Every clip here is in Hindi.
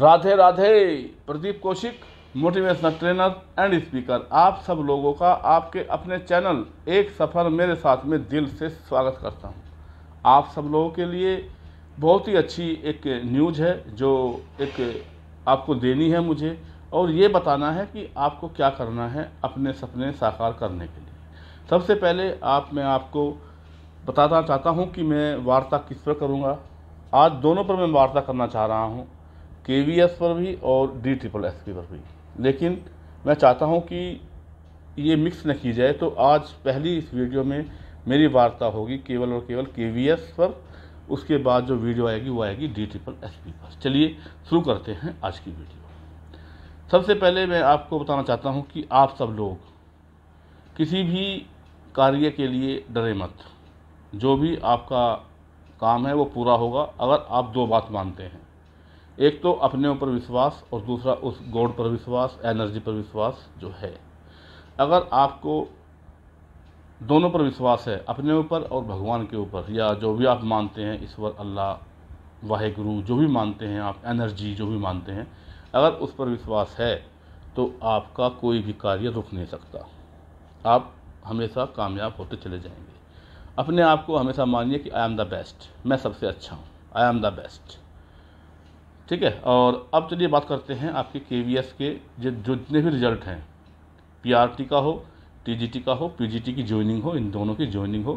Radhe Radhe Pradeep Kaushik motivational trainer and speaker आप सब लोगों का आपके अपने चैनल एक सफ़र मेरे साथ में दिल से स्वागत करता हूं आप सब लोगों के लिए बहुत ही अच्छी एक न्यूज है जो एक आपको देनी है मुझे और ये बताना है कि आपको क्या करना है अपने सपने साकार करने के लिए सबसे पहले आप मैं आपको बताना चाहता हूँ कि मैं वार्ता किस पर करूँगा आज दोनों पर मैं वार्ता करना चाह रहा हूँ के पर भी और डी ट्रिपल एस पी पर भी लेकिन मैं चाहता हूं कि ये मिक्स न की जाए तो आज पहली इस वीडियो में मेरी वार्ता होगी केवल और केवल के पर उसके बाद जो वीडियो आएगी वो आएगी डी ट्रिपल एस पी पर चलिए शुरू करते हैं आज की वीडियो सबसे पहले मैं आपको बताना चाहता हूँ कि आप सब लोग किसी भी कार्य के लिए डरे मत जो भी आपका काम है वो पूरा होगा अगर आप दो बात मानते हैं एक तो अपने ऊपर विश्वास और दूसरा उस गोड पर विश्वास एनर्जी पर विश्वास जो है अगर आपको दोनों पर विश्वास है अपने ऊपर और भगवान के ऊपर या जो भी आप मानते हैं ईश्वर अल्लाह वाहे गुरु जो भी मानते हैं आप एनर्जी जो भी मानते हैं अगर उस पर विश्वास है तो आपका कोई भी कार्य रुक नहीं सकता आप हमेशा कामयाब होते चले जाएंगे अपने आप को हमेशा मानिए कि आई एम द बेस्ट मैं सबसे अच्छा हूँ आई एम द बेस्ट ठीक है और अब चलिए बात करते हैं आपके के वी एस के जो जितने भी रिजल्ट हैं पी आर टी का हो टी जी टी का हो पी जी टी की ज्वाइनिंग हो इन दोनों की ज्वाइनिंग हो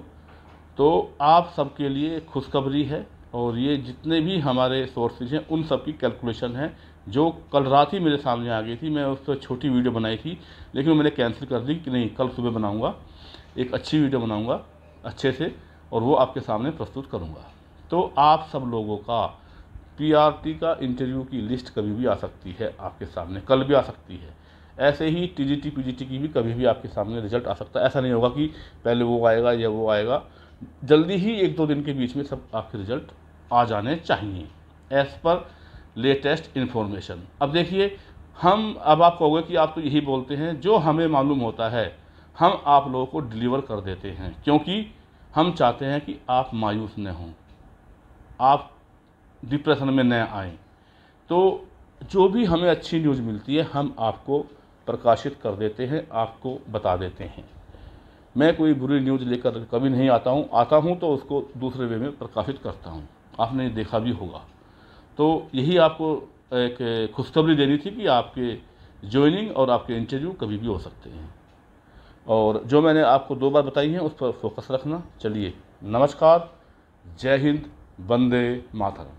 तो आप सबके लिए खुशखबरी है और ये जितने भी हमारे सोर्सेज हैं उन सब की कैलकुलेशन है जो कल रात ही मेरे सामने आ गई थी मैं उस पर छोटी वीडियो बनाई थी लेकिन मैंने कैंसिल कर दी कि नहीं कल सुबह बनाऊँगा एक अच्छी वीडियो बनाऊँगा अच्छे से और वो आपके सामने प्रस्तुत करूँगा तो आप सब लोगों का पीआरटी का इंटरव्यू की लिस्ट कभी भी आ सकती है आपके सामने कल भी आ सकती है ऐसे ही टीजीटी पीजीटी की भी कभी भी आपके सामने रिजल्ट आ सकता है ऐसा नहीं होगा कि पहले वो आएगा या वो आएगा जल्दी ही एक दो दिन के बीच में सब आपके रिजल्ट आ जाने चाहिए एज पर लेटेस्ट इन्फॉर्मेशन अब देखिए हम अब आप कहोगे कि आप तो यही बोलते हैं जो हमें मालूम होता है हम आप लोगों को डिलीवर कर देते हैं क्योंकि हम चाहते हैं कि आप मायूस न हों आप डिप्रेशन में न आए तो जो भी हमें अच्छी न्यूज़ मिलती है हम आपको प्रकाशित कर देते हैं आपको बता देते हैं मैं कोई बुरी न्यूज़ लेकर कभी नहीं आता हूँ आता हूँ तो उसको दूसरे वे में प्रकाशित करता हूँ आपने देखा भी होगा तो यही आपको एक खुशखबरी देनी थी कि आपके ज्वाइनिंग और आपके इंटरव्यू कभी भी हो सकते हैं और जो मैंने आपको दो बार बताई हैं उस पर फोकस रखना चलिए नमस्कार जय हिंद वंदे मातरम